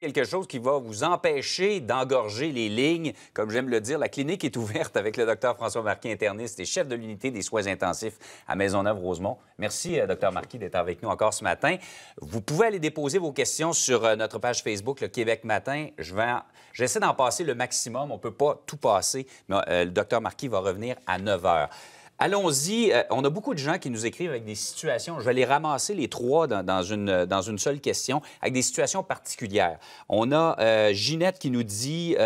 quelque chose qui va vous empêcher d'engorger les lignes. Comme j'aime le dire, la clinique est ouverte avec le docteur François Marquis, interniste et chef de l'unité des soins intensifs à Maisonneuve-Rosemont. Merci, euh, docteur Marquis, d'être avec nous encore ce matin. Vous pouvez aller déposer vos questions sur euh, notre page Facebook, le Québec Matin. Je vais J'essaie d'en passer le maximum. On ne peut pas tout passer, mais euh, le docteur Marquis va revenir à 9 heures. Allons-y. Euh, on a beaucoup de gens qui nous écrivent avec des situations. Je vais les ramasser les trois dans, une, euh, dans une seule question, avec des situations particulières. On a euh, Ginette qui nous dit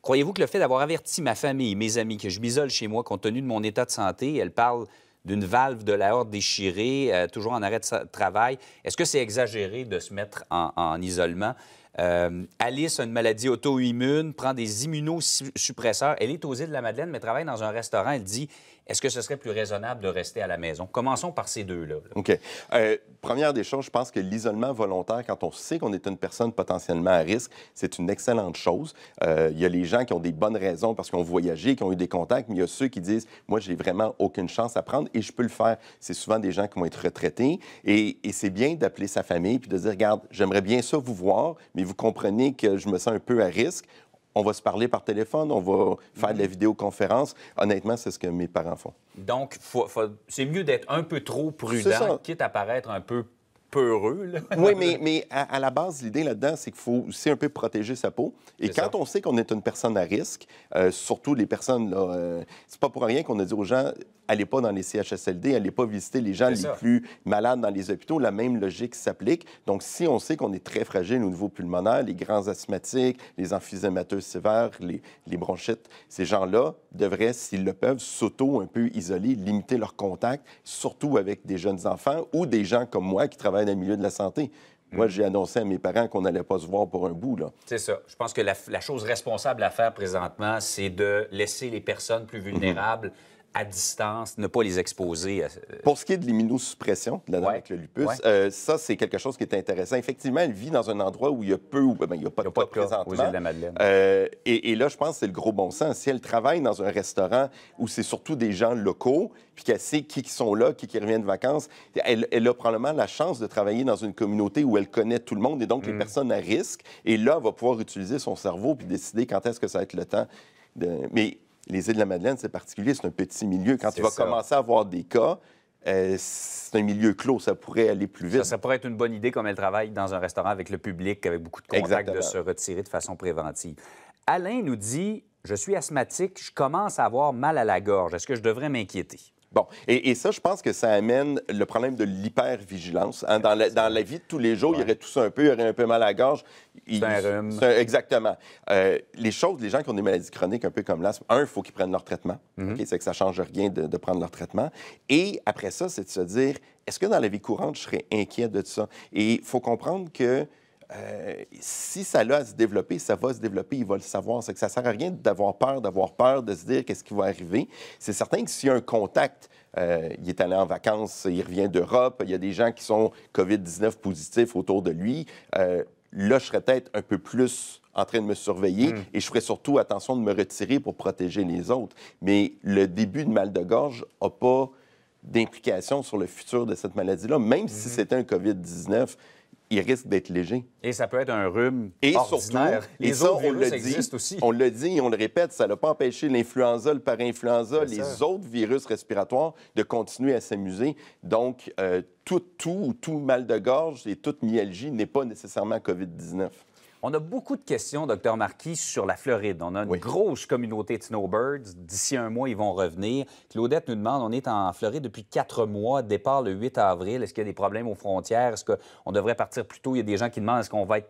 Croyez-vous que le fait d'avoir averti ma famille, mes amis, que je m'isole chez moi compte tenu de mon état de santé, elle parle d'une valve de la horde déchirée, toujours en arrêt de travail, est-ce que c'est exagéré de se mettre en, isolement? Alice a une maladie auto-immune, prend des immunosuppresseurs. Elle est aux îles de la Madeleine, mais travaille dans un restaurant. Elle dit est-ce que ce serait plus raisonnable de rester à la maison? Commençons par ces deux-là. OK. Euh, première des choses, je pense que l'isolement volontaire, quand on sait qu'on est une personne potentiellement à risque, c'est une excellente chose. Euh, il y a les gens qui ont des bonnes raisons parce qu'ils ont voyagé, qui ont eu des contacts, mais il y a ceux qui disent, moi, j'ai vraiment aucune chance à prendre et je peux le faire. C'est souvent des gens qui vont être retraités et, et c'est bien d'appeler sa famille puis de dire, regarde, j'aimerais bien ça vous voir, mais vous comprenez que je me sens un peu à risque on va se parler par téléphone, on va faire de la mhm. vidéoconférence. Honnêtement, c'est ce que mes parents font. Donc, c'est mieux d'être un peu trop prudent, quitte à paraître un peu peureux. oui, mais, à, la base, l'idée là-dedans, c'est qu'il faut aussi un peu protéger sa peau. Et quand on sait qu'on est une personne à risque, euh, surtout les personnes, euh, c'est pas pour rien qu'on a dit aux gens, allez pas dans les CHSLD, allez pas visiter les gens les plus malades dans les hôpitaux. La même logique s'applique. Donc, si on sait qu'on est très fragile au niveau pulmonaire, les grands asthmatiques, les emphysémateux sévères, les, bronchites, ces gens-là devraient, s'ils le peuvent, s'auto un peu isoler, limiter leur contact, surtout avec des jeunes enfants ou des gens comme moi qui travaillent dans le milieu de la santé. Moi, mm. j'ai annoncé à mes parents qu'on n'allait pas se voir pour un bout. là. C'est ça. Je pense que la, chose responsable à faire présentement, c'est de laisser les personnes plus mhm. vulnérables à distance, ne pas les exposer. Euh, Pour ce qui est de l'immunosuppression, avec le lupus, euh, ça, c'est quelque chose qui est intéressant. Effectivement, elle vit dans un endroit où il y a peu ou ben, il n'y a pas, a de, pas de présentement. Euh, et, là, je pense que c'est le gros bon sens. Si elle travaille dans un restaurant où c'est surtout des gens locaux, puis qu'elle sait qui, sont là, qui, reviennent de vacances, elle, a probablement la chance de travailler dans une communauté où elle connaît tout le monde et donc les mm. personnes à risque. Et là, elle va pouvoir utiliser son cerveau puis décider quand est-ce que ça va être le temps. De... Mais les îles de la Madeleine, c'est particulier, c'est un petit milieu. Quand tu vas commencer à avoir des cas, euh, c'est un milieu clos, ça pourrait aller plus vite. Ça, pourrait être une bonne idée, comme elle travaille dans un restaurant avec le public, avec beaucoup de contacts, de se retirer de façon préventive. Alain nous dit Je suis asthmatique, je commence à avoir mal à la gorge. Est-ce que je devrais m'inquiéter Bon, et, ça, je pense que ça amène le problème de l'hypervigilance. Hein? Dans, dans, la vie de tous les jours, il y aurait tout ça un peu, il y aurait un peu mal à la gorge. C'est un exactement. Euh, les choses, les gens qui ont des maladies chroniques, un peu comme l'asthme, un, il faut qu'ils prennent leur traitement. Mm-hmm. C'est que ça ne change rien de, de prendre leur traitement. Et après ça, c'est de se dire, est-ce que dans la vie courante, je serais inquiet de tout ça? Et il faut comprendre que euh, si ça a à se développer, ça va se développer, il va le savoir. C'est que ça ne sert à rien d'avoir peur, d'avoir peur, de se dire qu'est-ce qui va arriver. C'est certain que s'il y a un contact, euh, il est allé en vacances, il revient d'Europe, il y a des gens qui sont COVID-19 positifs autour de lui. Euh, là, je serais peut-être un peu plus en train de me surveiller hmm. et je ferais surtout attention de me retirer pour protéger les autres. Mais le début de mal de gorge n'a pas d'implication sur le futur de cette maladie-là, même si hmm. c'était un COVID-19 il risque d'être léger. Et ça peut être un rhume et ordinaire. Surtout, les et autres on le dit, aussi. On le dit on le répète, ça n'a pas empêché l'influenza, le par-influenza, les autres virus respiratoires de continuer à s'amuser. Donc, euh, tout, tout, tout mal de gorge et toute myalgie n'est pas nécessairement COVID-19. On a beaucoup de questions, docteur Marquis, sur la Floride. On a une grosse communauté de snowbirds. D'ici un mois, ils vont revenir. Claudette nous demande, on est en Floride depuis quatre mois, départ le 8 avril. Est-ce qu'il y a des problèmes aux frontières? Est-ce qu'on devrait partir plus tôt? Il y a des gens qui demandent, est-ce qu'on va être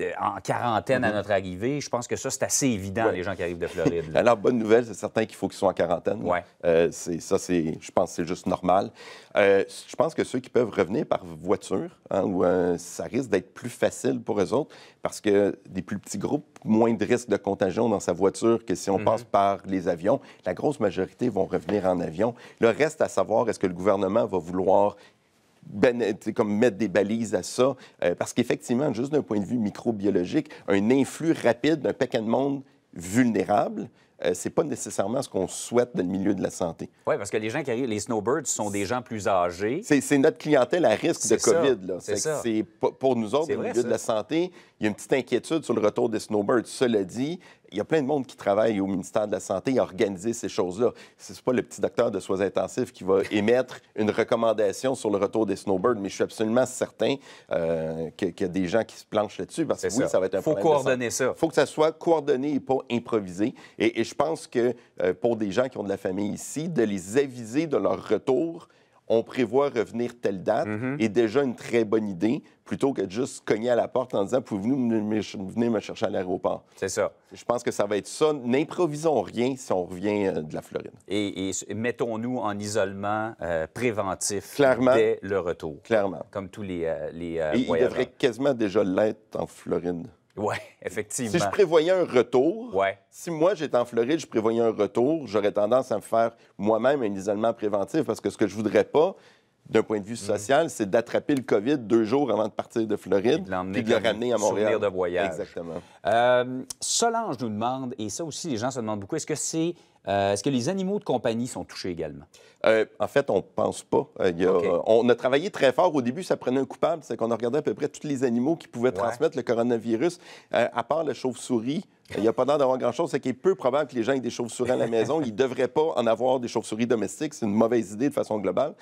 euh, en quarantaine à mm-hmm. notre arrivée. Je pense que ça, c'est assez évident, les gens qui arrivent de Floride. Alors, bonne nouvelle, c'est certain qu'il faut qu'ils soient en quarantaine. Ouais. Euh, ça, c'est, je pense c'est juste normal. Euh, je pense que ceux qui peuvent revenir par voiture, hein, ça risque d'être plus facile pour eux autres, parce que des plus petits groupes, moins de risques de contagion dans sa voiture que si on mm-hmm. passe par les avions. La grosse majorité vont revenir en avion. Le reste à savoir, est-ce que le gouvernement va vouloir ben, comme mettre des balises à ça, euh, parce qu'effectivement, juste d'un point de vue microbiologique, un influx rapide d'un paquet de monde vulnérable euh, c'est pas nécessairement ce qu'on souhaite dans le milieu de la santé. Oui, parce que les gens qui arrivent, les snowbirds sont des gens plus âgés. C'est notre clientèle à risque de COVID. Là. pour nous autres, le milieu de la santé, il y a une petite inquiétude sur le retour des snowbirds. Cela dit, il y a plein de monde qui travaille au ministère de la Santé à organiser ces choses-là. Ce n'est pas le petit docteur de soins intensifs qui va émettre une recommandation sur le retour des snowbirds, mais je suis absolument certain qu'il y a des gens qui se planchent là-dessus parce que oui, ça. va être un problème. Il faut coordonner ça. Il faut que ça soit coordonné et pas improvisé. Et, et je pense que euh, pour des gens qui ont de la famille ici, de les aviser de leur retour, on prévoit revenir telle date, mhm. est déjà une très bonne idée, plutôt que de juste cogner à la porte en disant Pouvez-vous venir me chercher à l'aéroport C'est ça. Je pense que ça va être ça. N'improvisons rien si on revient euh, de la Floride. Et, mettons-nous en isolement euh, préventif dès le retour. Clairement. Comme tous les, euh, les devrait quasiment déjà l'être en Floride. Oui, effectivement. Si je prévoyais un retour, si moi j'étais en Floride, je prévoyais un retour, j'aurais tendance à me faire moi-même un isolement préventif parce que ce que je voudrais pas, d'un point de vue mm. social, c'est d'attraper le COVID deux jours avant de partir de Floride et de, puis le ramener à Montréal. de voyage. Exactement. Euh, Solange nous demande, et ça aussi les gens se demandent beaucoup, est-ce que c'est euh, est-ce que les animaux de compagnie sont touchés également? Euh, en fait, on ne pense pas. Euh, on a travaillé très fort. Au début, ça prenait un coupable. C'est qu'on a regardé à peu près tous les animaux qui pouvaient transmettre le coronavirus, à part la chauve-souris. Il n'y a pas l'air d'avoir grand-chose. C'est qu'il est peu probable que les gens aient des chauves-souris à la maison. Ils ne devraient pas en avoir des chauves-souris domestiques. C'est une mauvaise idée de façon globale.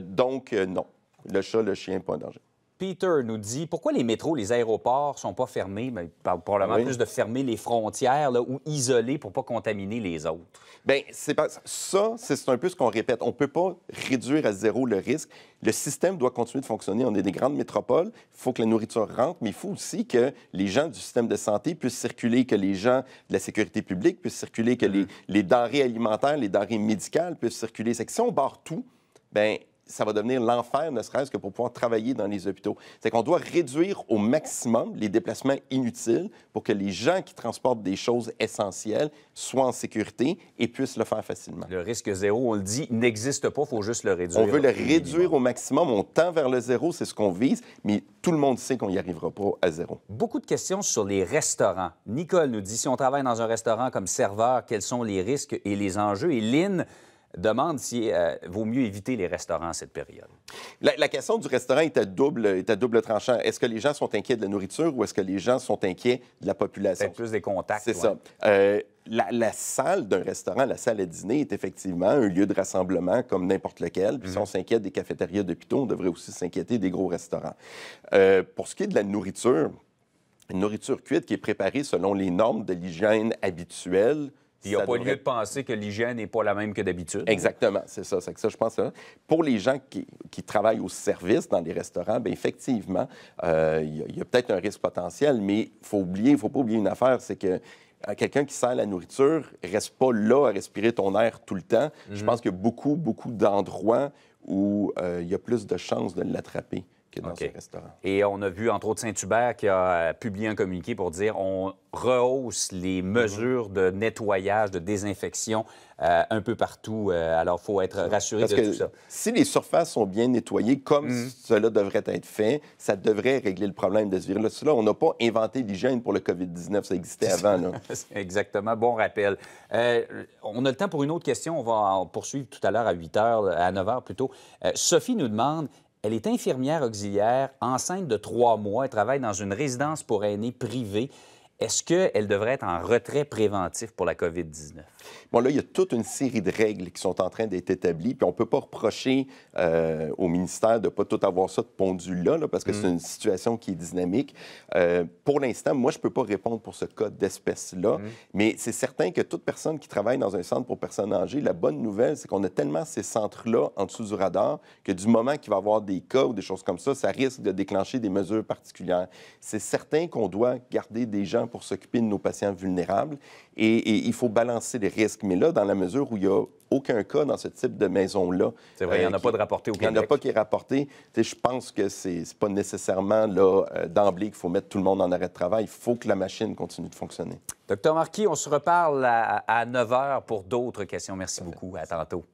donc, non. Le chat, le chien, pas un danger. Peter nous dit pourquoi les métros, les aéroports sont pas fermés. Mais ben, il parle probablement plus de fermer les frontières ou isoler pour pas contaminer les autres. Bien, c'est ça, c'est un peu ce qu'on répète. On peut pas réduire à zéro le risque. Le système doit continuer de fonctionner. On est des grandes métropoles. Il faut que la nourriture rentre, mais il faut aussi que les gens du système de santé puissent circuler, que les gens de la sécurité publique puissent circuler, que les, mm-hmm. denrées alimentaires, les denrées médicales puissent circuler. C'est que si on barre tout, ben ça va devenir l'enfer, ne serait-ce que pour pouvoir travailler dans les hôpitaux. C'est qu'on doit réduire au maximum les déplacements inutiles pour que les gens qui transportent des choses essentielles soient en sécurité et puissent le faire facilement. Le risque zéro, on le dit, n'existe pas, il faut juste le réduire. On veut le réduire au maximum, on tend vers le zéro, c'est ce qu'on vise, mais tout le monde sait qu'on n'y arrivera pas à zéro. Beaucoup de questions sur les restaurants. Nicole nous dit, si on travaille dans un restaurant comme serveur, quels sont les risques et les enjeux? Et Lynn demande si euh, vaut mieux éviter les restaurants à cette période. La, question du restaurant est à double, est à double tranchant. Est-ce que les gens sont inquiets de la nourriture ou est-ce que les gens sont inquiets de la population? C'est plus des contacts. C'est ça. Euh, la, salle d'un restaurant, la salle à dîner, est effectivement un lieu de rassemblement comme n'importe lequel. Puis si on mhm. s'inquiète des cafétérias d'hôpitaux, on devrait aussi s'inquiéter des gros restaurants. Euh, pour ce qui est de la nourriture, une nourriture cuite qui est préparée selon les normes de l'hygiène habituelle, il n'y a pas lieu de penser que l'hygiène n'est pas la même que d'habitude. Exactement, c'est ça. C'est que ça, je pense. Hein. Pour les gens qui, travaillent au service dans les restaurants, bien, effectivement, euh, il y a, peut-être un risque potentiel, mais il faut oublier, faut pas oublier une affaire, c'est que euh, quelqu'un qui sert la nourriture reste pas là à respirer ton air tout le temps. Je mm-hmm. pense qu'il y a beaucoup, beaucoup d'endroits où euh, il y a plus de chances de l'attraper dans ce Et on a vu, entre autres, Saint-Hubert qui a euh, publié un communiqué pour dire on rehausse les mhm. mesures de nettoyage, de désinfection euh, un peu partout. Euh, alors, il faut être rassuré de tout ça. Si les surfaces sont bien nettoyées, comme mhm. cela devrait être fait, ça devrait régler le problème de ce virus-là. On n'a pas inventé l'hygiène pour le COVID-19. Ça existait avant. Exactement. Bon rappel. on a le temps pour une autre question. On va en poursuivre tout à l'heure à 8 h, à 9 h plutôt. Sophie nous demande elle est infirmière auxiliaire, enceinte de trois mois. Elle travaille dans une résidence pour aînés privée. Est-ce qu'elle devrait être en retrait préventif pour la COVID-19? Bon, là, il y a toute une série de règles qui sont en train d'être établies, puis on ne peut pas reprocher euh, au ministère de ne pas tout avoir ça de pondu là, là parce que c'est mm. une situation qui est dynamique. Euh, pour l'instant, moi, je ne peux pas répondre pour ce cas d'espèce-là, mm. mais c'est certain que toute personne qui travaille dans un centre pour personnes âgées, la bonne nouvelle, c'est qu'on a tellement ces centres-là en dessous du radar que du moment qu'il va y avoir des cas ou des choses comme ça, ça risque de déclencher des mesures particulières. C'est certain qu'on doit garder des gens pour s'occuper de nos patients vulnérables. Et, il faut balancer les risques. Mais là, dans la mesure où il n'y a aucun cas dans ce type de maison-là. C'est vrai, il n'y en a euh, pas de rapporté au Québec. Il n'y en a pas qui est rapporté. je pense que c'est n'est pas nécessairement là, euh, d'emblée qu'il faut mettre tout le monde en arrêt de travail. Il faut que la machine continue de fonctionner. Docteur Marquis, on se reparle à, 9 h pour d'autres questions. Merci beaucoup. À tantôt.